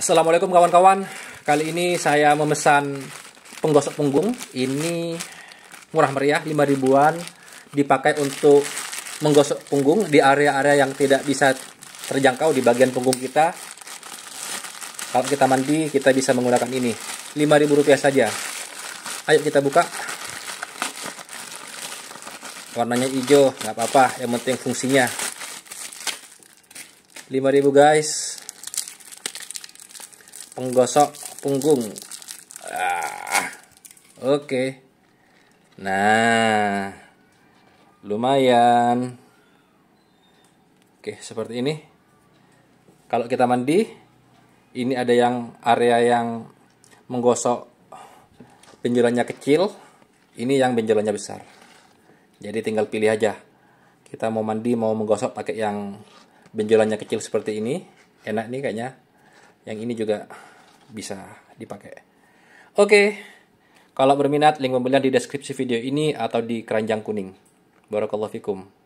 Assalamualaikum kawan-kawan. Kali ini saya memesan penggosok punggung. Ini murah meriah, 5 ribuan. Dipakai untuk menggosok punggung di area-area yang tidak bisa terjangkau di bagian punggung kita. Kalau kita mandi, kita bisa menggunakan ini. 5 ribu rupiah saja. Ayo kita buka. Warnanya hijau, nggak apa-apa. Yang penting fungsinya. 5000 guys penggosok punggung. Ah, Oke. Okay. Nah, lumayan. Oke, seperti ini. Kalau kita mandi, ini ada yang area yang menggosok benjolannya kecil, ini yang benjolannya besar. Jadi tinggal pilih aja. Kita mau mandi, mau menggosok pakai yang benjolannya kecil seperti ini. Enak nih kayaknya yang ini juga bisa dipakai. Oke, kalau berminat link pembelian di deskripsi video ini atau di keranjang kuning. Barakallahu fikum.